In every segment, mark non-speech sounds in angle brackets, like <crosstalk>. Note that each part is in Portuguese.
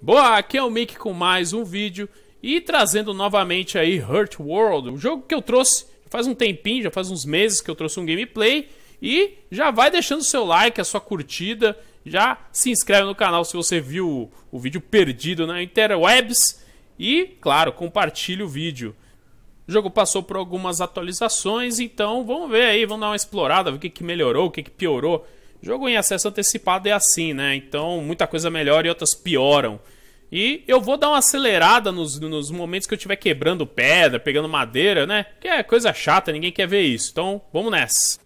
Boa, aqui é o Mick com mais um vídeo e trazendo novamente aí Hurt World, um jogo que eu trouxe faz um tempinho, já faz uns meses que eu trouxe um gameplay e já vai deixando o seu like, a sua curtida, já se inscreve no canal se você viu o vídeo perdido na interwebs e, claro, compartilhe o vídeo. O jogo passou por algumas atualizações, então vamos ver aí, vamos dar uma explorada, ver o que, que melhorou, o que, que piorou Jogo em acesso antecipado é assim, né? Então muita coisa melhora e outras pioram. E eu vou dar uma acelerada nos, nos momentos que eu estiver quebrando pedra, pegando madeira, né? Que é coisa chata, ninguém quer ver isso. Então vamos nessa.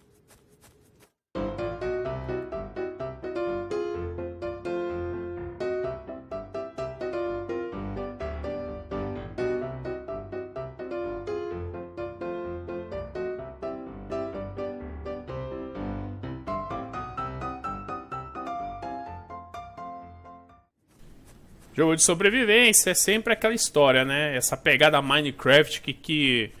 Jogo de sobrevivência é sempre aquela história, né? Essa pegada Minecraft que, que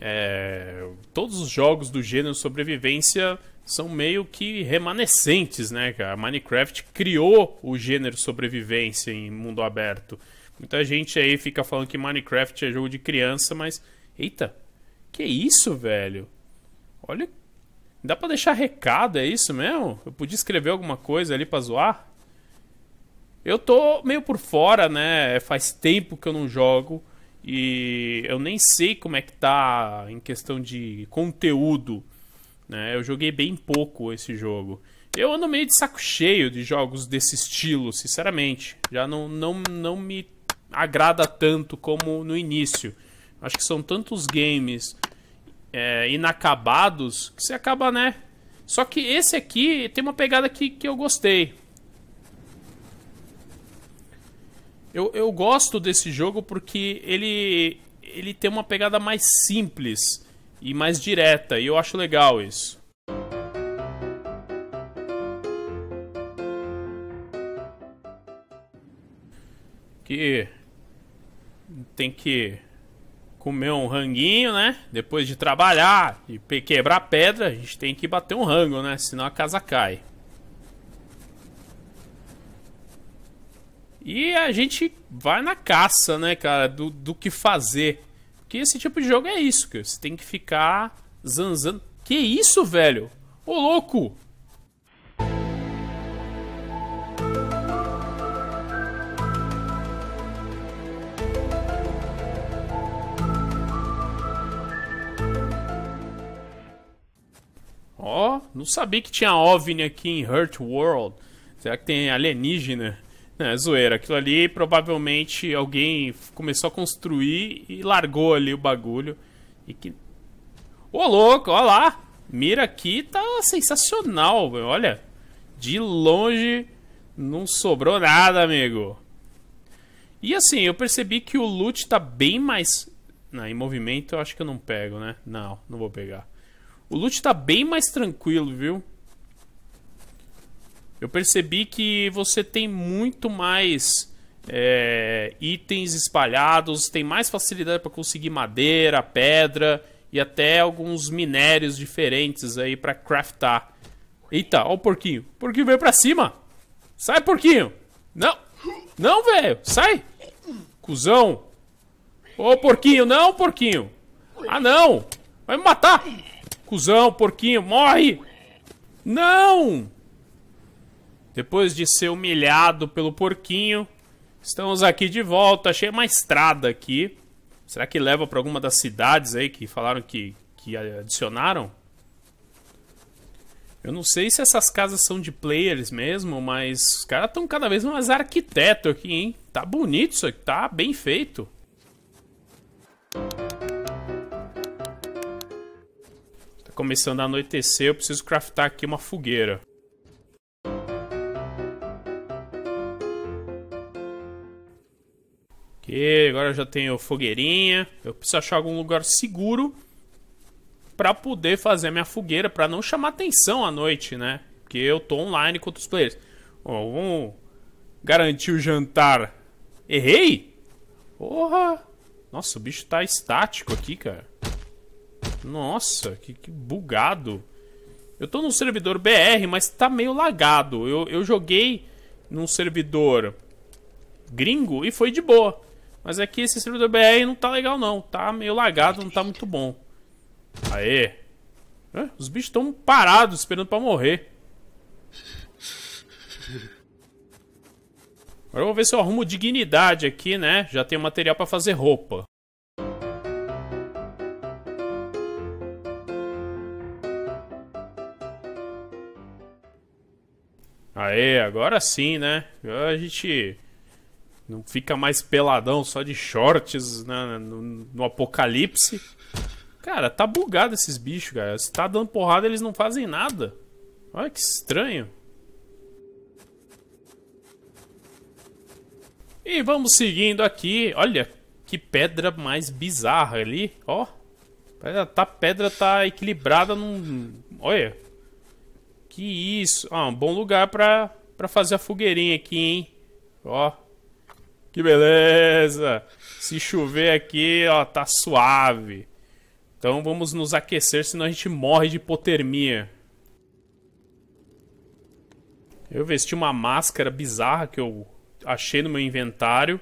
é, todos os jogos do gênero sobrevivência são meio que remanescentes, né, cara? Minecraft criou o gênero sobrevivência em mundo aberto. Muita gente aí fica falando que Minecraft é jogo de criança, mas eita, que isso, velho? Olha, dá para deixar recado, é isso mesmo? Eu podia escrever alguma coisa ali para zoar? Eu tô meio por fora, né? Faz tempo que eu não jogo e eu nem sei como é que tá em questão de conteúdo, né? Eu joguei bem pouco esse jogo. Eu ando meio de saco cheio de jogos desse estilo, sinceramente. Já não, não, não me agrada tanto como no início. Acho que são tantos games é, inacabados que você acaba, né? Só que esse aqui tem uma pegada que, que eu gostei. Eu, eu gosto desse jogo porque ele, ele tem uma pegada mais simples e mais direta, e eu acho legal isso. Que tem que comer um ranguinho, né? Depois de trabalhar e quebrar pedra, a gente tem que bater um rango, né? Senão a casa cai. E a gente vai na caça, né, cara, do, do que fazer. Porque esse tipo de jogo é isso, cara. Você tem que ficar zanzando. Que isso, velho? Ô, louco! Ó, oh, não sabia que tinha OVNI aqui em Hurt World. Será que tem alienígena? é zoeira. Aquilo ali provavelmente alguém começou a construir e largou ali o bagulho. E que. Ô louco, olha lá! Mira aqui tá sensacional, velho. olha. De longe não sobrou nada, amigo. E assim, eu percebi que o loot tá bem mais. Não, em movimento eu acho que eu não pego, né? Não, não vou pegar. O loot tá bem mais tranquilo, viu? eu percebi que você tem muito mais é, itens espalhados, tem mais facilidade para conseguir madeira, pedra e até alguns minérios diferentes aí para craftar. Eita, ó o porquinho. O porquinho veio pra cima. Sai, porquinho. Não. Não, velho. Sai. Cusão. Ô, porquinho. Não, porquinho. Ah, não. Vai me matar. Cusão, porquinho. Morre. Não. Depois de ser humilhado pelo porquinho, estamos aqui de volta. Achei uma estrada aqui. Será que leva para alguma das cidades aí que falaram que, que adicionaram? Eu não sei se essas casas são de players mesmo, mas os caras estão cada vez mais arquiteto aqui, hein? Tá bonito isso aqui, tá bem feito. Tá começando a anoitecer, eu preciso craftar aqui uma fogueira. agora eu já tenho fogueirinha. Eu preciso achar algum lugar seguro para poder fazer minha fogueira, para não chamar atenção à noite, né? Porque eu tô online com outros players. Oh, vamos garantir o jantar. Errei? Porra! Nossa, o bicho tá estático aqui, cara. Nossa, que, que bugado. Eu tô num servidor BR, mas tá meio lagado. Eu, eu joguei num servidor gringo e foi de boa. Mas é que esse servidor BR não tá legal não. Tá meio lagado, não tá muito bom. Aê. Os bichos estão parados, esperando pra morrer. Agora eu vou ver se eu arrumo dignidade aqui, né? Já tem material pra fazer roupa. Aê, agora sim, né? Agora a gente não fica mais peladão só de shorts né, no, no, apocalipse. Cara, tá bugado esses bichos, cara. Se tá dando porrada, eles não fazem nada. Olha que estranho. E vamos seguindo aqui. Olha que pedra mais bizarra ali. Ó. Tá, a pedra tá equilibrada num. Olha. Que isso. Ah, um bom lugar pra, pra fazer a fogueirinha aqui, hein? Ó. Que beleza! Se chover aqui, ó, tá suave. Então vamos nos aquecer, senão a gente morre de hipotermia. Eu vesti uma máscara bizarra que eu achei no meu inventário.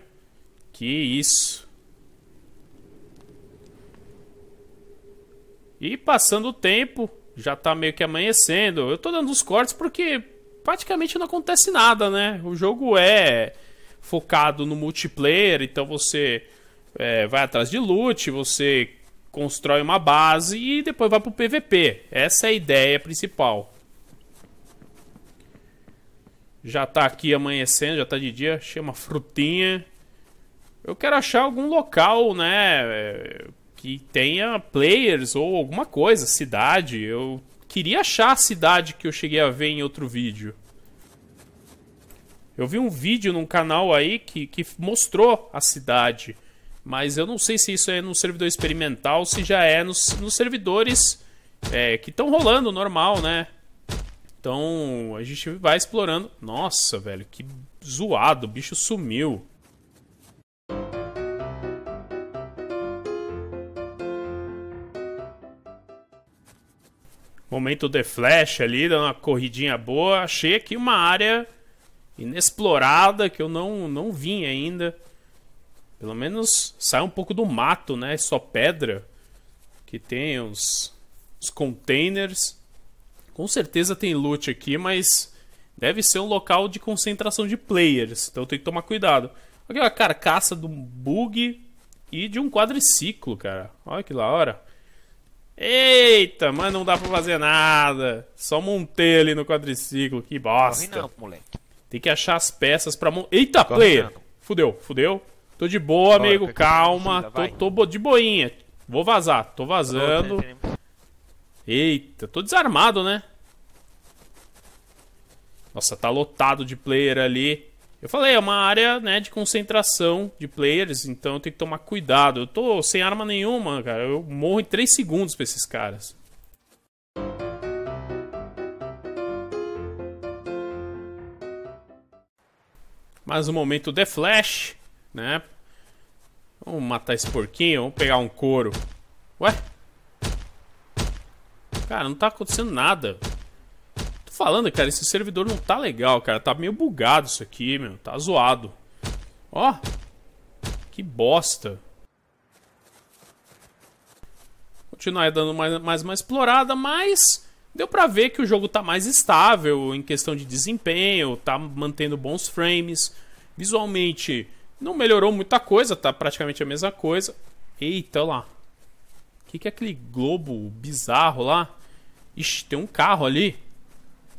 Que isso. E passando o tempo, já tá meio que amanhecendo. Eu tô dando os cortes porque praticamente não acontece nada, né? O jogo é focado no multiplayer, então você é, vai atrás de loot, você constrói uma base e depois vai pro PVP. Essa é a ideia principal. Já tá aqui amanhecendo, já tá de dia, achei uma frutinha. Eu quero achar algum local, né, é, que tenha players ou alguma coisa, cidade. Eu queria achar a cidade que eu cheguei a ver em outro vídeo. Eu vi um vídeo num canal aí que, que mostrou a cidade. Mas eu não sei se isso é no servidor experimental, se já é nos, nos servidores é, que estão rolando normal, né? Então a gente vai explorando. Nossa, velho, que zoado, o bicho sumiu. Momento The Flash ali, dando uma corridinha boa. Achei aqui uma área inexplorada que eu não, não vim ainda. Pelo menos sai um pouco do mato, né? É só pedra. Que tem os, os containers. Com certeza tem loot aqui, mas deve ser um local de concentração de players. Então tem que tomar cuidado. Aqui ó, a carcaça de um bug e de um quadriciclo, cara. Olha que da hora. Eita, mas não dá pra fazer nada. Só montei ali no quadriciclo. Que bosta. Corre não, moleque. Tem que achar as peças pra. Mon... Eita, Corre, player! Fudeu, fudeu. Tô de boa, Bora, amigo, calma. tô, tô, de boinha. Vou vazar, tô tá tá vazando. Eita, tô desarmado, né? Nossa, tá lotado de player ali. Eu falei, é uma área né, de concentração de players, então eu tenho que tomar cuidado. Eu tô sem arma nenhuma, cara. Eu morro em 3 segundos pra esses caras. Mas um momento The Flash, né? Vamos matar esse porquinho, vamos pegar um couro. Ué? Cara, não tá acontecendo nada. Tô falando, cara, esse servidor não tá legal, cara. Tá meio bugado isso aqui, meu. Tá zoado. Ó. Que bosta. Continuar dando mais, mais uma explorada, mas deu para ver que o jogo tá mais estável em questão de desempenho, tá mantendo bons frames. Visualmente não melhorou muita coisa, tá praticamente a mesma coisa. Eita, olha lá. O que, que é aquele globo bizarro lá? Ixi, tem um carro ali.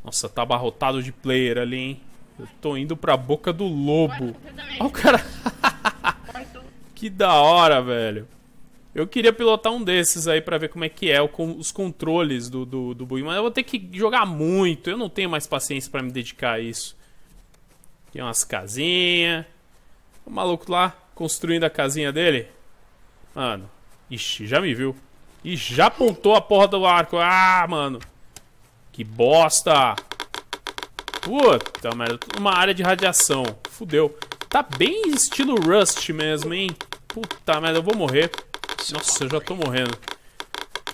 Nossa, tá abarrotado de player ali, hein? Eu tô indo pra boca do lobo. Olha o cara. <laughs> que da hora, velho. Eu queria pilotar um desses aí para ver como é que é os controles do, do, do Bui, mas eu vou ter que jogar muito, eu não tenho mais paciência para me dedicar a isso. Tem umas casinhas. O maluco lá construindo a casinha dele. Mano, ixi, já me viu. E já apontou a porra do arco. Ah, mano. Que bosta. Puta merda, uma área de radiação. Fudeu. Tá bem estilo Rust mesmo, hein? Puta merda, eu vou morrer. Nossa, eu já tô morrendo.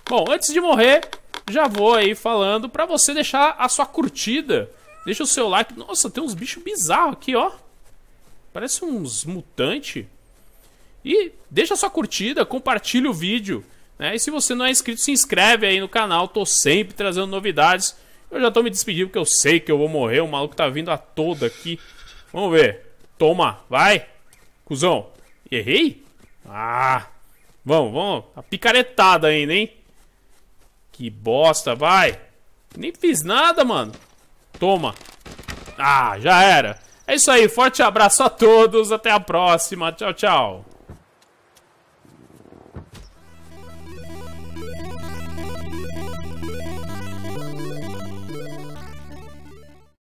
Bom, antes de morrer, já vou aí falando pra você deixar a sua curtida. Deixa o seu like. Nossa, tem uns bichos bizarros aqui, ó. Parece uns mutantes. E deixa a sua curtida, compartilha o vídeo. Né? E se você não é inscrito, se inscreve aí no canal. Tô sempre trazendo novidades. Eu já tô me despedindo porque eu sei que eu vou morrer. O maluco tá vindo a toda aqui. Vamos ver. Toma, vai. Cusão. Errei? Ah... Vamos, vamos. A tá picaretada ainda, hein? Que bosta, vai. Nem fiz nada, mano. Toma. Ah, já era. É isso aí. Forte abraço a todos. Até a próxima. Tchau, tchau.